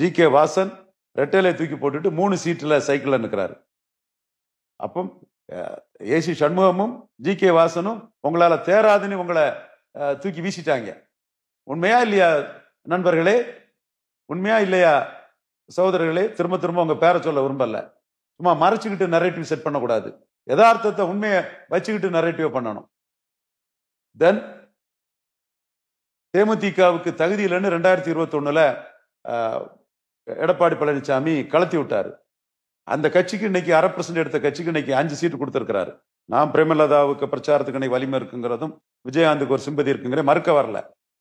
G K Vasan ரெட்டையில தூக்கி போட்டுட்டு மூணு சீட்டில் சைக்கிளில் நிற்கிறாரு அப்போ ஏசி சண்முகமும் ஜி கே வாசனும் உங்களால் தேராதுன்னு உங்களை தூக்கி வீசிட்டாங்க உண்மையா இல்லையா நண்பர்களே உண்மையா இல்லையா சகோதரர்களே திரும்ப திரும்ப உங்கள் பேரை சொல்ல விரும்பல சும்மா மறைச்சிக்கிட்டு நரேட்டிவ் செட் பண்ணக்கூடாது யதார்த்தத்தை உண்மையை வச்சுக்கிட்டு நரேட்டிவ் பண்ணணும் தென் தேமுதிகவுக்கு தகுதி இல்லைன்னு ரெண்டாயிரத்தி இருபத்தி எடப்பாடி பழனிசாமி கலத்தி விட்டார் அந்த கட்சிக்கு இன்னைக்கு அரை பர்சன்ட் எடுத்த கட்சிக்கு இன்னைக்கு அஞ்சு சீட்டு கொடுத்துருக்கிறாரு நான் பிரேமலதாவுக்கு பிரச்சாரத்துக்கு இன்னைக்கு வலிமை இருக்குங்கிறதும் விஜயகாந்துக்கு ஒரு சிம்பதி இருக்குங்கிற மறுக்க வரல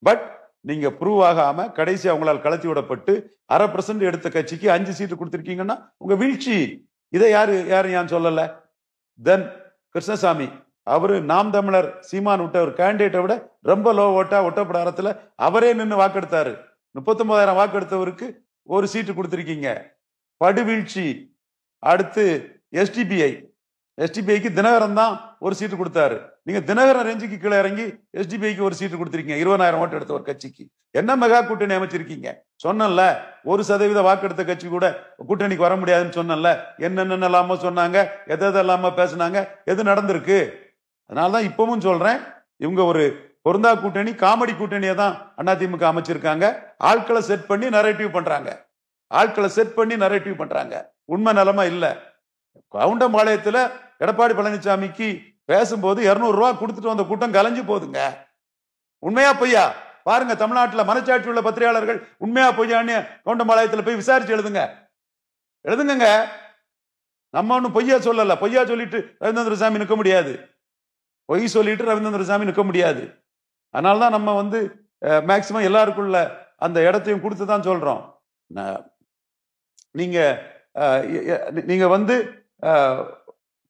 பட் நீங்க ப்ரூவ் ஆகாம கடைசி அவங்களால் கலத்தி விடப்பட்டு அரை பர்சன்ட் எடுத்த கட்சிக்கு அஞ்சு சீட்டு கொடுத்துருக்கீங்கன்னா உங்க வீழ்ச்சி இதை யாரு யாரும் ஏன் சொல்லல தென் கிருஷ்ணசாமி அவரு நாம் தமிழர் சீமான் விட்ட ஒரு கேண்டிடேட்டை விட ரொம்ப லோ ஓட்டா ஒட்டப்பிடாரத்துல அவரே நின்று வாக்கெடுத்தாரு முப்பத்தொன்பதாயிரம் வாக்கு எடுத்தவருக்கு ஒரு சீட்டு கொடுத்துருக்கீங்க படுவீழ்ச்சி அடுத்து எஸ்டிபிஐ எஸ்டிபிஐக்கு தினகரன் தான் ஒரு சீட்டு கொடுத்தாரு நீங்க தினகரன் ரேஞ்சுக்கு கீழே இறங்கி எஸ்டிபிஐக்கு ஒரு சீட்டு கொடுத்துருக்கீங்க இருபதாயிரம் ஓட்டு எடுத்த ஒரு கட்சிக்கு என்ன மெகா கூட்டணி அமைச்சிருக்கீங்க சொன்னல ஒரு சதவீத வாக்கெடுத்த கட்சி கூட கூட்டணிக்கு வர முடியாதுன்னு சொன்னல என்னென்ன இல்லாம சொன்னாங்க எது இல்லாம பேசினாங்க எது நடந்திருக்கு அதனாலதான் தான் இப்பவும் சொல்றேன் இவங்க ஒரு பொருந்தா கூட்டணி காமெடி கூட்டணியை தான் அதிமுக அமைச்சிருக்காங்க ஆட்களை செட் பண்ணி நரேட்டிவ் பண்றாங்க ஆட்களை செட் பண்ணி நரேட்டிவ் பண்றாங்க உண்மை நிலமா இல்லை கவுண்டம்பாளையத்தில் எடப்பாடி பழனிசாமிக்கு பேசும்போது இரநூறுவா கொடுத்துட்டு வந்த கூட்டம் கலைஞ்சு போதுங்க உண்மையா பொய்யா பாருங்க தமிழ்நாட்டில் மனச்சாட்சி உள்ள பத்திரிகையாளர்கள் உண்மையா பொய்யான்னு கவுண்டம்பாளையத்தில் போய் விசாரிச்சு எழுதுங்க எழுதுங்க நம்ம ஒன்றும் பொய்யா சொல்லலை பொய்யா சொல்லிட்டு ரவீந்திரசாமி நிற்க முடியாது பொய் சொல்லிட்டு ரவீந்திரசாமி நிற்க முடியாது அதனால தான் நம்ம வந்து மேக்சிமம் எல்லாருக்குள்ள அந்த இடத்தையும் கொடுத்து தான் சொல்கிறோம் நீங்கள் நீங்கள் வந்து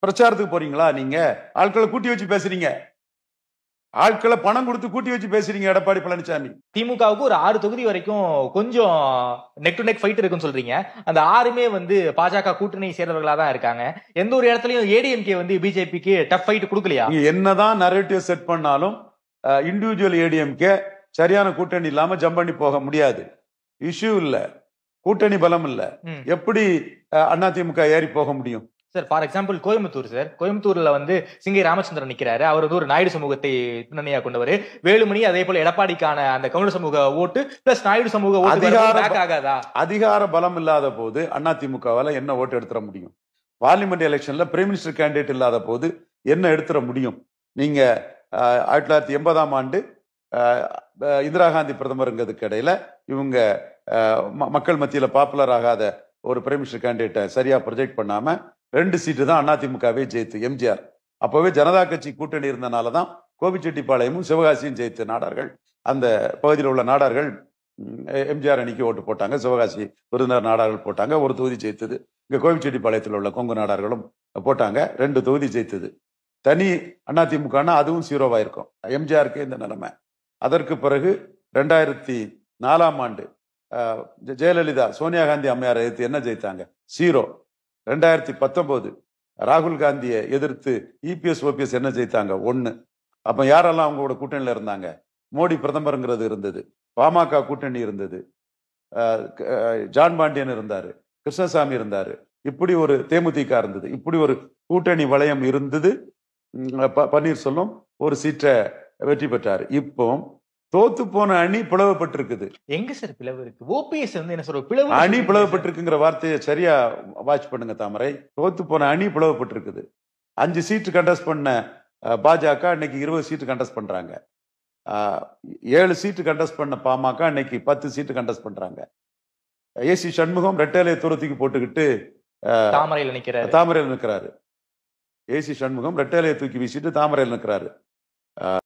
பிரச்சாரத்துக்கு போறீங்களா நீங்கள் ஆட்களை கூட்டி வச்சு பேசுறீங்க ஆட்களை பணம் கொடுத்து கூட்டி வச்சு பேசுறீங்க எடப்பாடி பழனிசாமி திமுகவுக்கு ஒரு ஆறு தொகுதி வரைக்கும் கொஞ்சம் நெக் டு நெக் ஃபைட் இருக்குன்னு சொல்றீங்க அந்த ஆறுமே வந்து பாஜக கூட்டணி சேர்ந்தவர்களா தான் இருக்காங்க எந்த ஒரு இடத்துலயும் ஏடிஎம்கே வந்து பிஜேபிக்கு டஃப் ஃபைட் கொடுக்கலையா என்னதான் நரேட்டிவ் செட் பண்ணாலும் இண்டிவிஜுவல் ஏடிஎம்கே சரியான கூட்டணி இல்லாம ஜம்ப் பண்ணி போக முடியாது இஷ்யூ இல்ல கூட்டணி பலம் இல்ல எப்படி அதிமுக ஏறி போக முடியும் sir for example Coimbatore sir கோயம்புத்தூர்ல வந்து சிங்கை ராமச்சந்திரன் நிக்கிறாரு அவர் வந்து ஒரு நாயுடு சமூகத்தை பின்னணியா கொண்டவர் வேலுமணி அதே போல எடப்பாடிக்கான அந்த கவுண்டர் சமூக ஓட்டு பிளஸ் நாயுடு சமூக ஆகாதா அதிகார பலம் இல்லாத போது அதிமுகவால என்ன ஓட்டு எடுத்துட முடியும் பார்லிமெண்ட் எலெக்ஷன்ல பிரைம் மினிஸ்டர் கேண்டிடேட் இல்லாத போது என்ன எடுத்துட முடியும் நீங்க ஆயிரத்தி தொள்ளாயிரத்தி எண்பதாம் ஆண்டு இந்திரா காந்தி பிரதமருங்கிறதுக்கு இடையில இவங்க மக்கள் மத்தியில் பாப்புலர் ஆகாத ஒரு பிரைம் மினிஸ்டர் கேண்டிடேட்டை சரியாக ப்ரொஜெக்ட் பண்ணாமல் ரெண்டு சீட்டு தான் அதிமுகவே ஜெயித்து எம்ஜிஆர் அப்போவே ஜனதா கட்சி கூட்டணி இருந்தனால தான் கோபிச்செட்டிப்பாளையமும் சிவகாசியும் ஜெயித்த நாடார்கள் அந்த பகுதியில் உள்ள நாடார்கள் எம்ஜிஆர் அணிக்கு ஓட்டு போட்டாங்க சிவகாசி விருந்தினர் நாடார்கள் போட்டாங்க ஒரு தொகுதி ஜெயித்தது இங்கே கோபிச்செட்டிப்பாளையத்தில் உள்ள கொங்கு நாடார்களும் போட்டாங்க ரெண்டு தொகுதி ஜெயித்தது தனி அதிமுகனா அதுவும் சீரோவாயிருக்கும் இருக்கும் எம்ஜிஆருக்கு இந்த நிலைமை அதற்கு பிறகு ரெண்டாயிரத்தி நாலாம் ஆண்டு ஜெயலலிதா சோனியா காந்தி அம்மையாரை எதிர்த்து என்ன ஜெயித்தாங்க சீரோ ரெண்டாயிரத்தி பத்தொம்போது ராகுல் காந்தியை எதிர்த்து இபிஎஸ் ஓபிஎஸ் என்ன ஜெயித்தாங்க ஒன்று அப்போ யாரெல்லாம் அவங்களோட கூட்டணியில் இருந்தாங்க மோடி பிரதமருங்கிறது இருந்தது பாமக கூட்டணி இருந்தது ஜான் பாண்டியன் இருந்தார் கிருஷ்ணசாமி இருந்தார் இப்படி ஒரு தேமுதிக இருந்தது இப்படி ஒரு கூட்டணி வளையம் இருந்தது பன்னீர்செல்வம் ஒரு சீட்டை வெற்றி பெற்றார் இப்போ தோத்து போன அணி பிளவுபட்டிருக்குது எங்க சார் பிளவு இருக்கு ஓபிஎஸ் வந்து என்ன சொல்ற பிளவு அணி பிளவுபட்டிருக்குங்கிற வார்த்தையை சரியா வாட்ச் பண்ணுங்க தாமரை தோத்து போன அணி பிளவுபட்டிருக்குது அஞ்சு சீட்டு கண்டஸ்ட் பண்ண பாஜக அன்னைக்கு இருபது சீட்டு கண்டஸ்ட் பண்றாங்க ஏழு சீட்டு கண்டஸ்ட் பண்ண பாமக இன்னைக்கு பத்து சீட்டு கண்டஸ்ட் பண்றாங்க ஏசி சண்முகம் ரெட்டேலையை துரத்திக்கு போட்டுக்கிட்டு தாமரையில் நிற்கிறார் தாமரையில் நிற்கிறாரு ஏசி சண்முகம் ரெட்டையிலையை தூக்கி வீசிட்டு தாமரையில் நிற்கிறாரு